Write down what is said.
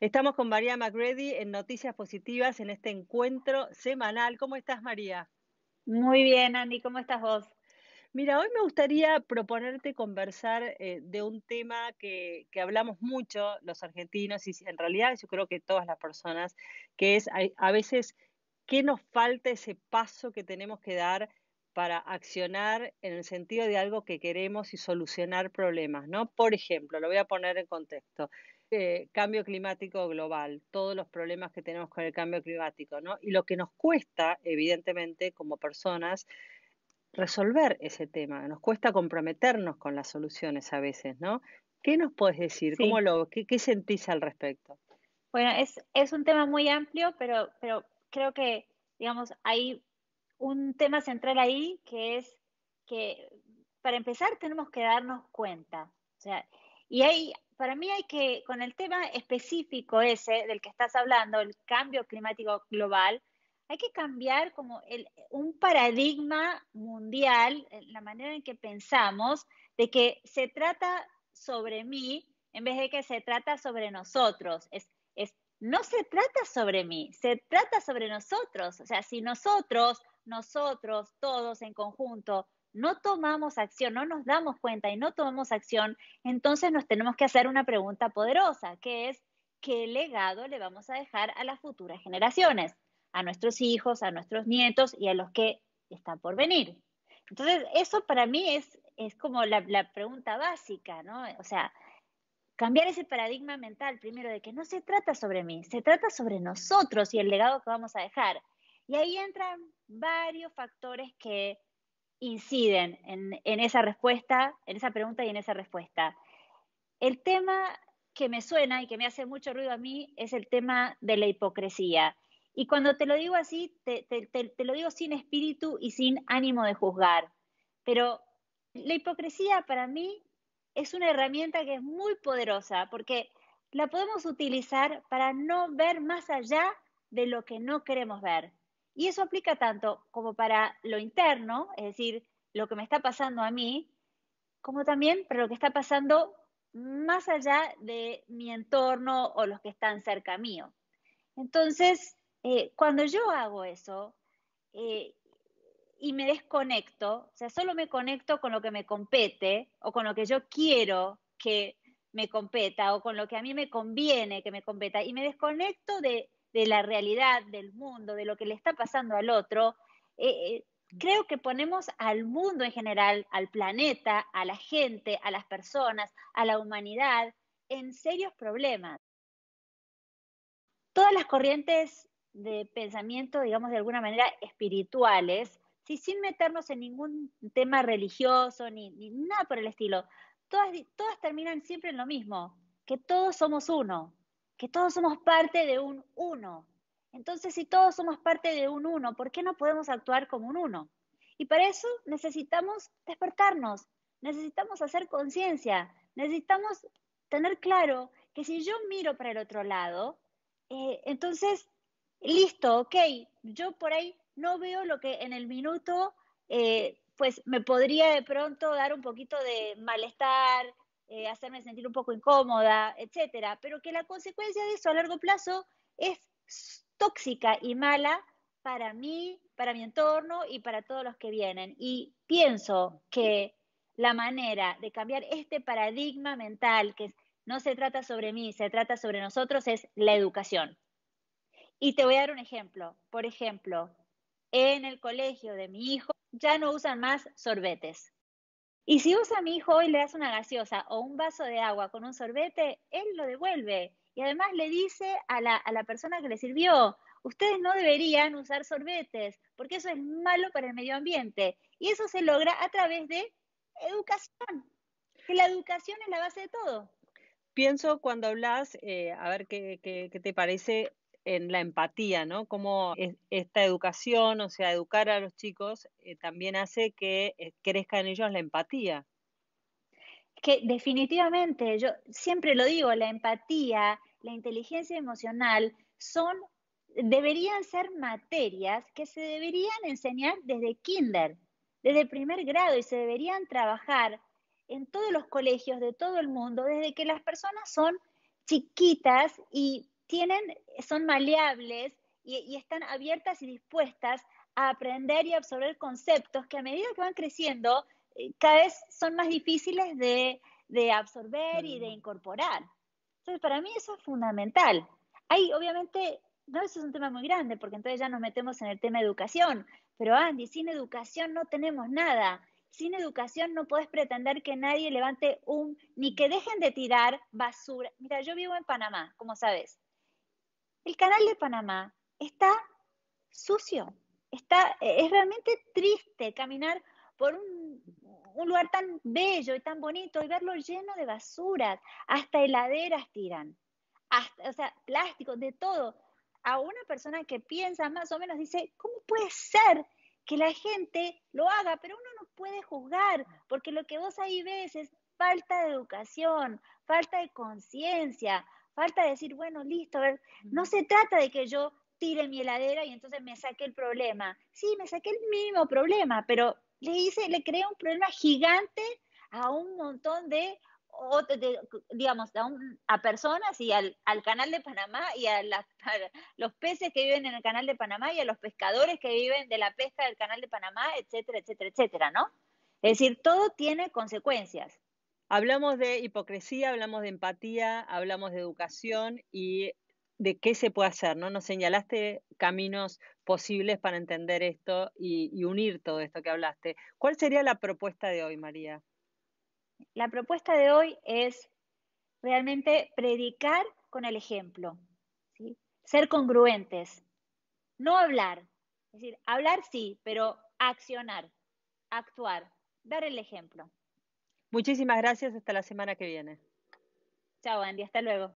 Estamos con María McGrady en Noticias Positivas en este encuentro semanal. ¿Cómo estás, María? Muy bien, Andy, ¿cómo estás vos? Mira, hoy me gustaría proponerte conversar eh, de un tema que, hablamos mucho los argentinos y en realidad yo creo que todas las personas, que es a, a veces qué nos falta ese paso que tenemos que dar para accionar en el sentido de algo que queremos y solucionar problemas, ¿no? Por ejemplo, lo voy a poner en contexto. Eh, cambio climático global, todos los problemas que tenemos con el cambio climático, ¿no? Y lo que nos cuesta, evidentemente, como personas, resolver ese tema, nos cuesta comprometernos con las soluciones a veces, ¿no? ¿Qué nos puedes decir? lo, qué, qué, sentís al respecto? Bueno, es, es un tema muy amplio, pero, pero creo que, digamos, hay un tema central ahí que es que para empezar tenemos que darnos cuenta. y ahí, para mí hay que, con el tema específico ese del que estás hablando, el cambio climático global, hay que cambiar como un paradigma mundial, la manera en que pensamos, de que se trata sobre mí en vez de que se trata sobre nosotros. es, no se trata sobre mí, se trata sobre nosotros. O sea, si nosotros nosotros todos en conjunto no tomamos acción, no nos damos cuenta y no tomamos acción, entonces nos tenemos que hacer una pregunta poderosa, que es, ¿qué legado le vamos a dejar a las futuras generaciones? A nuestros hijos, a nuestros nietos y a los que están por venir. Entonces, eso para mí es, como la, la pregunta básica, ¿no? O sea, cambiar ese paradigma mental primero de que no se trata sobre mí, se trata sobre nosotros y el legado que vamos a dejar. Y ahí entran varios factores que inciden en, esa respuesta, en esa pregunta y en esa respuesta. El tema que me suena y que me hace mucho ruido a mí es el tema de la hipocresía. Y cuando te lo digo así, te lo digo sin espíritu y sin ánimo de juzgar. Pero la hipocresía para mí es una herramienta que es muy poderosa porque la podemos utilizar para no ver más allá de lo que no queremos ver. Y eso aplica tanto como para lo interno, es decir, lo que me está pasando a mí, como también para lo que está pasando más allá de mi entorno o los que están cerca mío. Entonces, eh, cuando yo hago eso eh, y me desconecto, o sea, solo me conecto con lo que me compete o con lo que yo quiero que me competa o con lo que a mí me conviene que me competa y me desconecto de de la realidad, del mundo, de lo que le está pasando al otro, eh, eh, creo que ponemos al mundo en general, al planeta, a la gente, a las personas, a la humanidad, en serios problemas. Todas las corrientes de pensamiento, digamos de alguna manera, espirituales, si sin meternos en ningún tema religioso ni, ni nada por el estilo, todas, todas terminan siempre en lo mismo, que todos somos uno, que todos somos parte de un uno. Entonces, si todos somos parte de un uno, ¿por qué no podemos actuar como un uno? Y para eso necesitamos despertarnos, necesitamos hacer conciencia, necesitamos tener claro que si yo miro para el otro lado, eh, entonces, listo, ok, yo por ahí no veo lo que en el minuto, eh, pues me podría de pronto dar un poquito de malestar, eh, hacerme sentir un poco incómoda, etcétera, pero que la consecuencia de eso a largo plazo es tóxica y mala para mí, para mi entorno y para todos los que vienen. Y pienso que la manera de cambiar este paradigma mental, que no se trata sobre mí, se trata sobre nosotros, es la educación. Y te voy a dar un ejemplo. Por ejemplo, en el colegio de mi hijo ya no usan más sorbetes. Y si usa a mi hijo hoy le das una gaseosa o un vaso de agua con un sorbete, él lo devuelve. Y además le dice a la, a la persona que le sirvió, ustedes no deberían usar sorbetes, porque eso es malo para el medio ambiente. Y eso se logra a través de educación, que la educación es la base de todo. Pienso cuando hablas, eh, a ver qué, qué te parece, en la empatía, ¿no? Como esta educación, o sea, educar a los chicos eh, también hace que eh, crezca en ellos la empatía. Que definitivamente, yo siempre lo digo, la empatía, la inteligencia emocional son deberían ser materias que se deberían enseñar desde kinder, desde primer grado y se deberían trabajar en todos los colegios de todo el mundo desde que las personas son chiquitas y tienen, son maleables y, están abiertas y dispuestas a aprender y absorber conceptos que a medida que van creciendo eh, cada vez son más difíciles de, absorber y de incorporar. Entonces, para mí eso es fundamental. Ahí, obviamente, no, eso es un tema muy grande, porque entonces ya nos metemos en el tema educación, pero Andy, sin educación no tenemos nada. Sin educación no puedes pretender que nadie levante un, ni que dejen de tirar basura. Mira, yo vivo en Panamá, como sabes el canal de Panamá está sucio. Está, eh, es realmente triste caminar por un, lugar tan bello y tan bonito y verlo lleno de basuras. Hasta heladeras tiran, hasta, o sea, plásticos, de todo. A una persona que piensa más o menos dice, ¿cómo puede ser que la gente lo haga? Pero uno no puede juzgar, porque lo que vos ahí ves es falta de educación, falta de conciencia, Falta decir, bueno, listo, a ver, no se trata de que yo tire mi heladera y entonces me saque el problema. Sí, me saqué el mínimo problema, pero le hice, le creé un problema gigante a un montón de, digamos, a, personas y al, canal de Panamá y a, a, los peces que viven en el canal de Panamá y a los pescadores que viven de la pesca del canal de Panamá, etcétera, etcétera, etcétera, ¿no? Es decir, todo tiene consecuencias. Hablamos de hipocresía, hablamos de empatía, hablamos de educación y de qué se puede hacer, ¿no? Nos señalaste caminos posibles para entender esto y, unir todo esto que hablaste. ¿Cuál sería la propuesta de hoy, María? La propuesta de hoy es realmente predicar con el ejemplo, ser congruentes, no hablar, es decir, hablar sí, pero accionar, actuar, dar el ejemplo. Muchísimas gracias, hasta la semana que viene. Chao, Andy, hasta luego.